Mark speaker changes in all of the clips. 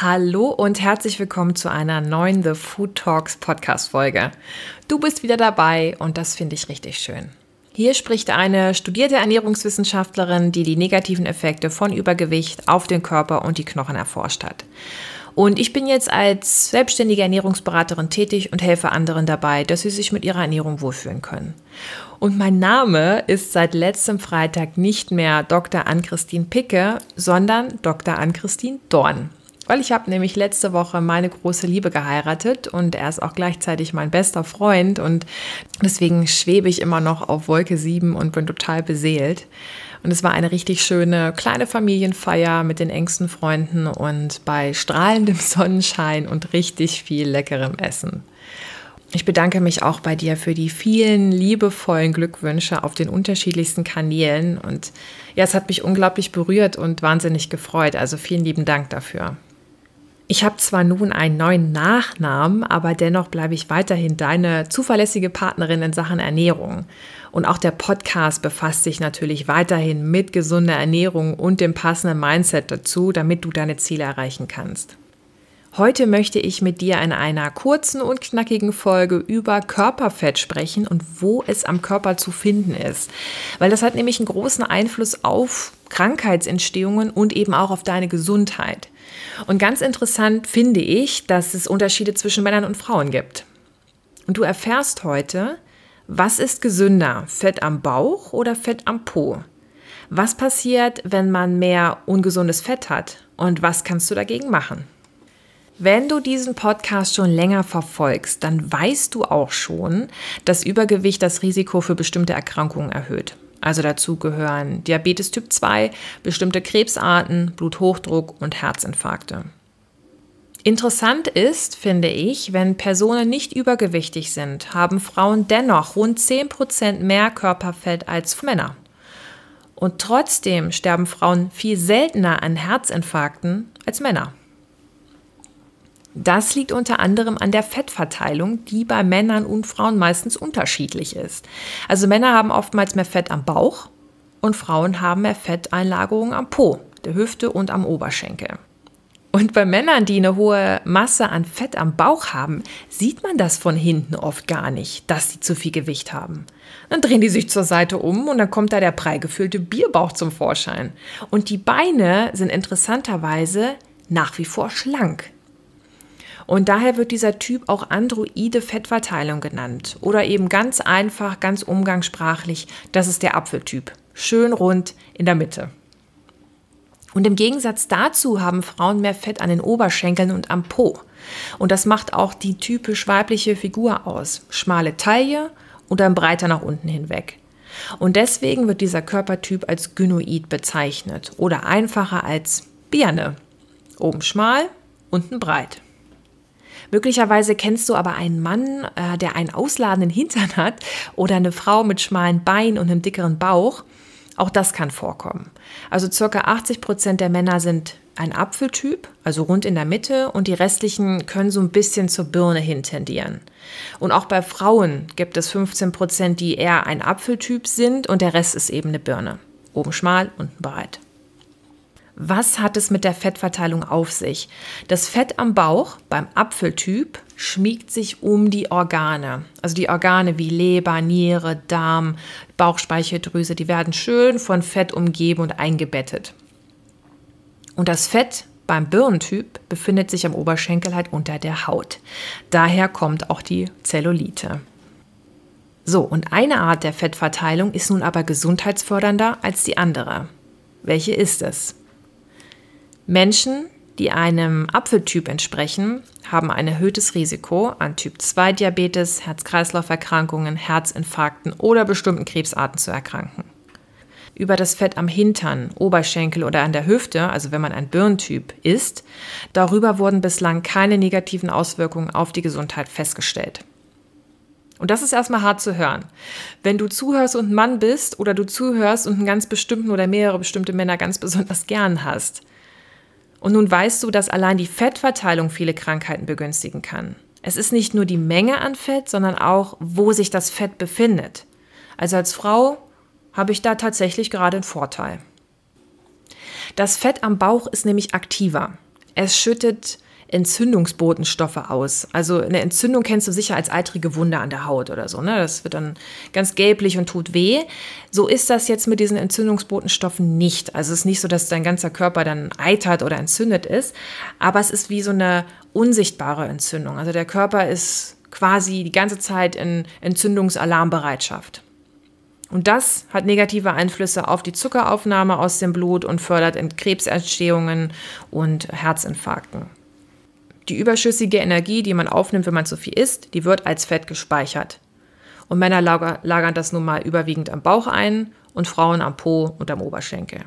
Speaker 1: Hallo und herzlich willkommen zu einer neuen The Food Talks Podcast Folge. Du bist wieder dabei und das finde ich richtig schön. Hier spricht eine studierte Ernährungswissenschaftlerin, die die negativen Effekte von Übergewicht auf den Körper und die Knochen erforscht hat. Und ich bin jetzt als selbstständige Ernährungsberaterin tätig und helfe anderen dabei, dass sie sich mit ihrer Ernährung wohlfühlen können. Und mein Name ist seit letztem Freitag nicht mehr Dr. Ann-Christine Picke, sondern Dr. Ann-Christine Dorn weil ich habe nämlich letzte Woche meine große Liebe geheiratet und er ist auch gleichzeitig mein bester Freund und deswegen schwebe ich immer noch auf Wolke 7 und bin total beseelt. Und es war eine richtig schöne kleine Familienfeier mit den engsten Freunden und bei strahlendem Sonnenschein und richtig viel leckerem Essen. Ich bedanke mich auch bei dir für die vielen liebevollen Glückwünsche auf den unterschiedlichsten Kanälen. Und ja, es hat mich unglaublich berührt und wahnsinnig gefreut. Also vielen lieben Dank dafür. Ich habe zwar nun einen neuen Nachnamen, aber dennoch bleibe ich weiterhin deine zuverlässige Partnerin in Sachen Ernährung. Und auch der Podcast befasst sich natürlich weiterhin mit gesunder Ernährung und dem passenden Mindset dazu, damit du deine Ziele erreichen kannst. Heute möchte ich mit dir in einer kurzen und knackigen Folge über Körperfett sprechen und wo es am Körper zu finden ist. Weil das hat nämlich einen großen Einfluss auf Krankheitsentstehungen und eben auch auf deine Gesundheit. Und ganz interessant finde ich, dass es Unterschiede zwischen Männern und Frauen gibt. Und du erfährst heute, was ist gesünder, Fett am Bauch oder Fett am Po? Was passiert, wenn man mehr ungesundes Fett hat und was kannst du dagegen machen? Wenn du diesen Podcast schon länger verfolgst, dann weißt du auch schon, dass Übergewicht das Risiko für bestimmte Erkrankungen erhöht. Also dazu gehören Diabetes Typ 2, bestimmte Krebsarten, Bluthochdruck und Herzinfarkte. Interessant ist, finde ich, wenn Personen nicht übergewichtig sind, haben Frauen dennoch rund 10% mehr Körperfett als Männer. Und trotzdem sterben Frauen viel seltener an Herzinfarkten als Männer. Das liegt unter anderem an der Fettverteilung, die bei Männern und Frauen meistens unterschiedlich ist. Also Männer haben oftmals mehr Fett am Bauch und Frauen haben mehr Fetteinlagerungen am Po, der Hüfte und am Oberschenkel. Und bei Männern, die eine hohe Masse an Fett am Bauch haben, sieht man das von hinten oft gar nicht, dass sie zu viel Gewicht haben. Dann drehen die sich zur Seite um und dann kommt da der prall Bierbauch zum Vorschein. Und die Beine sind interessanterweise nach wie vor schlank. Und daher wird dieser Typ auch androide Fettverteilung genannt oder eben ganz einfach, ganz umgangssprachlich, das ist der Apfeltyp. Schön rund in der Mitte. Und im Gegensatz dazu haben Frauen mehr Fett an den Oberschenkeln und am Po. Und das macht auch die typisch weibliche Figur aus. Schmale Taille und dann breiter nach unten hinweg. Und deswegen wird dieser Körpertyp als Gynoid bezeichnet oder einfacher als Birne. Oben schmal, unten breit. Möglicherweise kennst du aber einen Mann, äh, der einen ausladenden Hintern hat oder eine Frau mit schmalen Beinen und einem dickeren Bauch. Auch das kann vorkommen. Also circa 80 Prozent der Männer sind ein Apfeltyp, also rund in der Mitte, und die restlichen können so ein bisschen zur Birne hin tendieren. Und auch bei Frauen gibt es 15 Prozent, die eher ein Apfeltyp sind und der Rest ist eben eine Birne. Oben schmal, unten breit. Was hat es mit der Fettverteilung auf sich? Das Fett am Bauch beim Apfeltyp schmiegt sich um die Organe. Also die Organe wie Leber, Niere, Darm, Bauchspeicheldrüse, die werden schön von Fett umgeben und eingebettet. Und das Fett beim Birnentyp befindet sich am Oberschenkel halt unter der Haut. Daher kommt auch die Zellulite. So, und eine Art der Fettverteilung ist nun aber gesundheitsfördernder als die andere. Welche ist es? Menschen, die einem Apfeltyp entsprechen, haben ein erhöhtes Risiko, an Typ-2-Diabetes, Herz-Kreislauf-Erkrankungen, Herzinfarkten oder bestimmten Krebsarten zu erkranken. Über das Fett am Hintern, Oberschenkel oder an der Hüfte, also wenn man ein Birntyp ist, darüber wurden bislang keine negativen Auswirkungen auf die Gesundheit festgestellt. Und das ist erstmal hart zu hören. Wenn du zuhörst und ein Mann bist oder du zuhörst und einen ganz bestimmten oder mehrere bestimmte Männer ganz besonders gern hast, und nun weißt du, dass allein die Fettverteilung viele Krankheiten begünstigen kann. Es ist nicht nur die Menge an Fett, sondern auch, wo sich das Fett befindet. Also als Frau habe ich da tatsächlich gerade einen Vorteil. Das Fett am Bauch ist nämlich aktiver. Es schüttet Entzündungsbotenstoffe aus. Also eine Entzündung kennst du sicher als eitrige Wunde an der Haut oder so. Ne? Das wird dann ganz gelblich und tut weh. So ist das jetzt mit diesen Entzündungsbotenstoffen nicht. Also es ist nicht so, dass dein ganzer Körper dann eitert oder entzündet ist, aber es ist wie so eine unsichtbare Entzündung. Also der Körper ist quasi die ganze Zeit in Entzündungsalarmbereitschaft. Und das hat negative Einflüsse auf die Zuckeraufnahme aus dem Blut und fördert in Krebsentstehungen und Herzinfarkten. Die überschüssige Energie, die man aufnimmt, wenn man zu viel isst, die wird als Fett gespeichert. Und Männer lagern das nun mal überwiegend am Bauch ein und Frauen am Po und am Oberschenkel.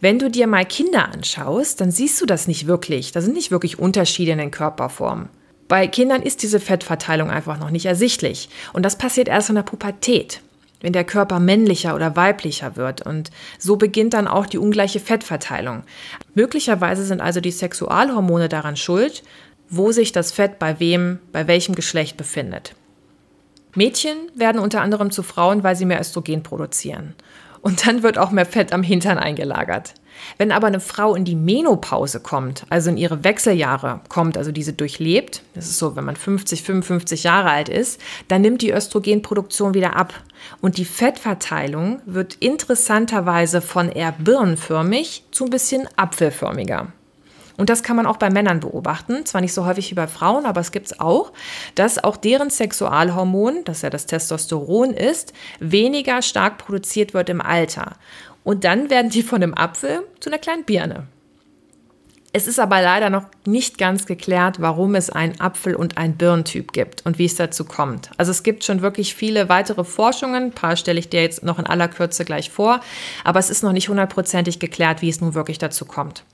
Speaker 1: Wenn du dir mal Kinder anschaust, dann siehst du das nicht wirklich. Da sind nicht wirklich Unterschiede in den Körperformen. Bei Kindern ist diese Fettverteilung einfach noch nicht ersichtlich. Und das passiert erst in der Pubertät wenn der Körper männlicher oder weiblicher wird. Und so beginnt dann auch die ungleiche Fettverteilung. Möglicherweise sind also die Sexualhormone daran schuld, wo sich das Fett bei wem, bei welchem Geschlecht befindet. Mädchen werden unter anderem zu Frauen, weil sie mehr Östrogen produzieren. Und dann wird auch mehr Fett am Hintern eingelagert. Wenn aber eine Frau in die Menopause kommt, also in ihre Wechseljahre kommt, also diese durchlebt, das ist so, wenn man 50, 55 Jahre alt ist, dann nimmt die Östrogenproduktion wieder ab. Und die Fettverteilung wird interessanterweise von eher birnenförmig zu ein bisschen apfelförmiger. Und das kann man auch bei Männern beobachten. Zwar nicht so häufig wie bei Frauen, aber es gibt es auch, dass auch deren Sexualhormon, das ja das Testosteron ist, weniger stark produziert wird im Alter. Und dann werden die von einem Apfel zu einer kleinen Birne. Es ist aber leider noch nicht ganz geklärt, warum es einen Apfel- und einen Birnentyp gibt und wie es dazu kommt. Also es gibt schon wirklich viele weitere Forschungen, ein paar stelle ich dir jetzt noch in aller Kürze gleich vor, aber es ist noch nicht hundertprozentig geklärt, wie es nun wirklich dazu kommt.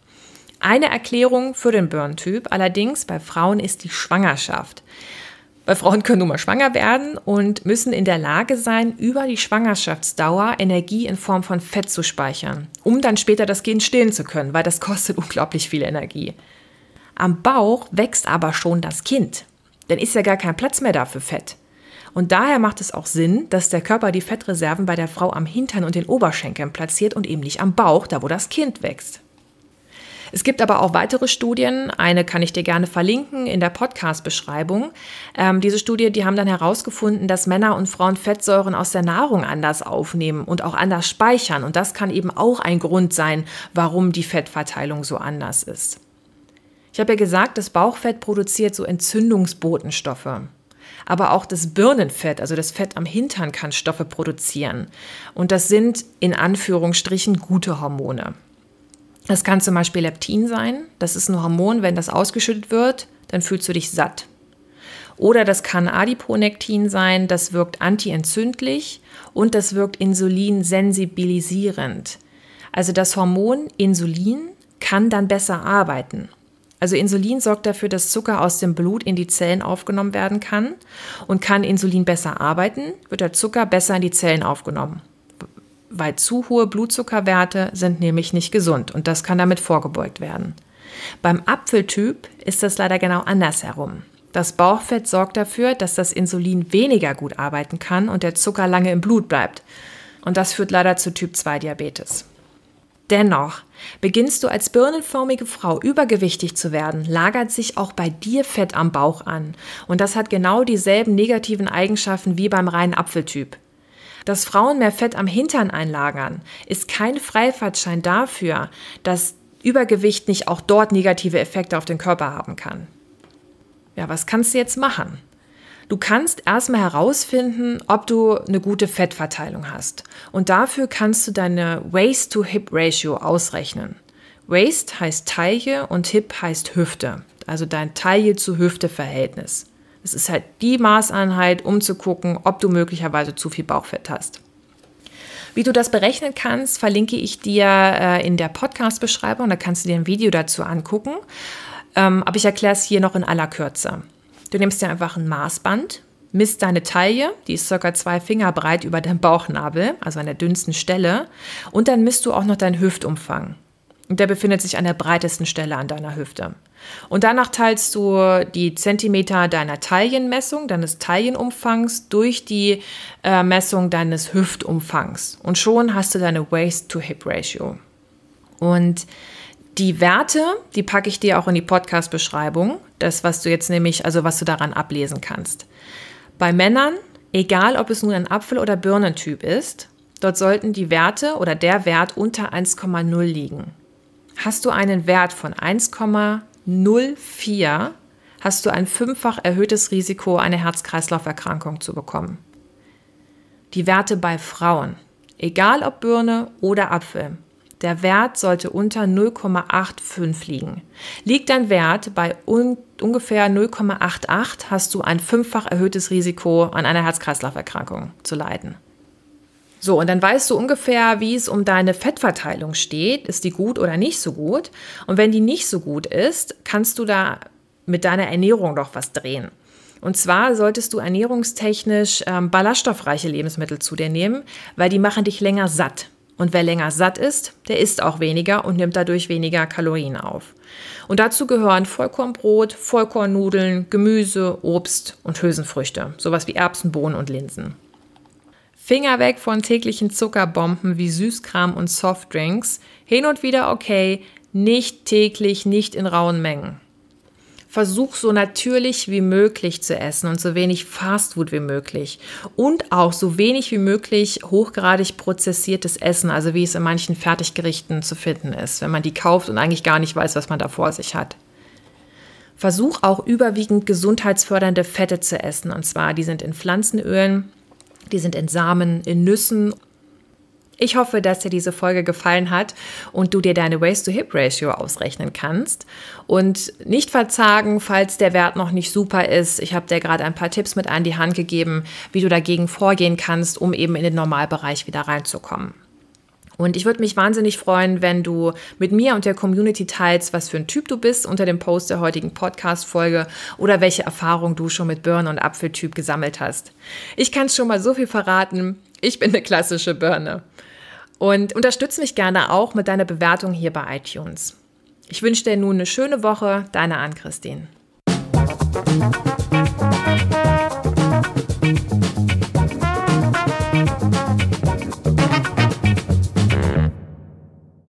Speaker 1: Eine Erklärung für den Birnentyp allerdings bei Frauen ist die Schwangerschaft. Weil Frauen können nun mal schwanger werden und müssen in der Lage sein, über die Schwangerschaftsdauer Energie in Form von Fett zu speichern, um dann später das Gehen stillen zu können, weil das kostet unglaublich viel Energie. Am Bauch wächst aber schon das Kind. Dann ist ja gar kein Platz mehr da für Fett. Und daher macht es auch Sinn, dass der Körper die Fettreserven bei der Frau am Hintern und den Oberschenkeln platziert und eben nicht am Bauch, da wo das Kind wächst. Es gibt aber auch weitere Studien. Eine kann ich dir gerne verlinken in der Podcast-Beschreibung. Ähm, diese Studie, die haben dann herausgefunden, dass Männer und Frauen Fettsäuren aus der Nahrung anders aufnehmen und auch anders speichern. Und das kann eben auch ein Grund sein, warum die Fettverteilung so anders ist. Ich habe ja gesagt, das Bauchfett produziert so Entzündungsbotenstoffe. Aber auch das Birnenfett, also das Fett am Hintern, kann Stoffe produzieren. Und das sind in Anführungsstrichen gute Hormone. Das kann zum Beispiel Leptin sein. Das ist ein Hormon, wenn das ausgeschüttet wird, dann fühlst du dich satt. Oder das kann Adiponektin sein, das wirkt antientzündlich und das wirkt insulinsensibilisierend. Also das Hormon Insulin kann dann besser arbeiten. Also Insulin sorgt dafür, dass Zucker aus dem Blut in die Zellen aufgenommen werden kann und kann Insulin besser arbeiten, wird der Zucker besser in die Zellen aufgenommen weil zu hohe Blutzuckerwerte sind nämlich nicht gesund und das kann damit vorgebeugt werden. Beim Apfeltyp ist das leider genau andersherum. Das Bauchfett sorgt dafür, dass das Insulin weniger gut arbeiten kann und der Zucker lange im Blut bleibt. Und das führt leider zu Typ-2-Diabetes. Dennoch, beginnst du als birnenförmige Frau übergewichtig zu werden, lagert sich auch bei dir Fett am Bauch an. Und das hat genau dieselben negativen Eigenschaften wie beim reinen Apfeltyp. Dass Frauen mehr Fett am Hintern einlagern, ist kein Freifahrtschein dafür, dass Übergewicht nicht auch dort negative Effekte auf den Körper haben kann. Ja, was kannst du jetzt machen? Du kannst erstmal herausfinden, ob du eine gute Fettverteilung hast. Und dafür kannst du deine Waist-to-Hip-Ratio ausrechnen. Waist heißt Taille und Hip heißt Hüfte, also dein Taille-zu-Hüfte-Verhältnis. Es ist halt die Maßeinheit, um zu gucken, ob du möglicherweise zu viel Bauchfett hast. Wie du das berechnen kannst, verlinke ich dir äh, in der Podcast-Beschreibung. Da kannst du dir ein Video dazu angucken. Ähm, aber ich erkläre es hier noch in aller Kürze. Du nimmst dir einfach ein Maßband, misst deine Taille, die ist circa zwei Finger breit über deinem Bauchnabel, also an der dünnsten Stelle, und dann misst du auch noch deinen Hüftumfang. Und der befindet sich an der breitesten Stelle an deiner Hüfte. Und danach teilst du die Zentimeter deiner Taillenmessung, deines Taillenumfangs, durch die äh, Messung deines Hüftumfangs. Und schon hast du deine Waist-to-Hip-Ratio. Und die Werte, die packe ich dir auch in die Podcast-Beschreibung. Das, was du jetzt nämlich, also was du daran ablesen kannst. Bei Männern, egal ob es nun ein Apfel- oder Birnentyp ist, dort sollten die Werte oder der Wert unter 1,0 liegen hast du einen Wert von 1,04, hast du ein fünffach erhöhtes Risiko, eine Herz-Kreislauf-Erkrankung zu bekommen. Die Werte bei Frauen, egal ob Birne oder Apfel, der Wert sollte unter 0,85 liegen. Liegt dein Wert bei un ungefähr 0,88, hast du ein fünffach erhöhtes Risiko, an einer Herz-Kreislauf-Erkrankung zu leiden. So, und dann weißt du ungefähr, wie es um deine Fettverteilung steht. Ist die gut oder nicht so gut? Und wenn die nicht so gut ist, kannst du da mit deiner Ernährung doch was drehen. Und zwar solltest du ernährungstechnisch ähm, ballaststoffreiche Lebensmittel zu dir nehmen, weil die machen dich länger satt. Und wer länger satt ist, der isst auch weniger und nimmt dadurch weniger Kalorien auf. Und dazu gehören Vollkornbrot, Vollkornnudeln, Gemüse, Obst und Hülsenfrüchte, sowas wie Erbsen, Bohnen und Linsen. Finger weg von täglichen Zuckerbomben wie Süßkram und Softdrinks. Hin und wieder okay, nicht täglich, nicht in rauen Mengen. Versuch so natürlich wie möglich zu essen und so wenig Fastfood wie möglich. Und auch so wenig wie möglich hochgradig prozessiertes Essen, also wie es in manchen Fertiggerichten zu finden ist, wenn man die kauft und eigentlich gar nicht weiß, was man da vor sich hat. Versuch auch überwiegend gesundheitsfördernde Fette zu essen. Und zwar, die sind in Pflanzenölen, die sind in Samen, in Nüssen. Ich hoffe, dass dir diese Folge gefallen hat und du dir deine Waist-to-Hip-Ratio ausrechnen kannst. Und nicht verzagen, falls der Wert noch nicht super ist. Ich habe dir gerade ein paar Tipps mit an die Hand gegeben, wie du dagegen vorgehen kannst, um eben in den Normalbereich wieder reinzukommen. Und ich würde mich wahnsinnig freuen, wenn du mit mir und der Community teilst, was für ein Typ du bist unter dem Post der heutigen Podcast-Folge oder welche Erfahrung du schon mit Birne und Apfeltyp gesammelt hast. Ich kann schon mal so viel verraten. Ich bin eine klassische Birne. Und unterstütze mich gerne auch mit deiner Bewertung hier bei iTunes. Ich wünsche dir nun eine schöne Woche. Deine Ann-Christine.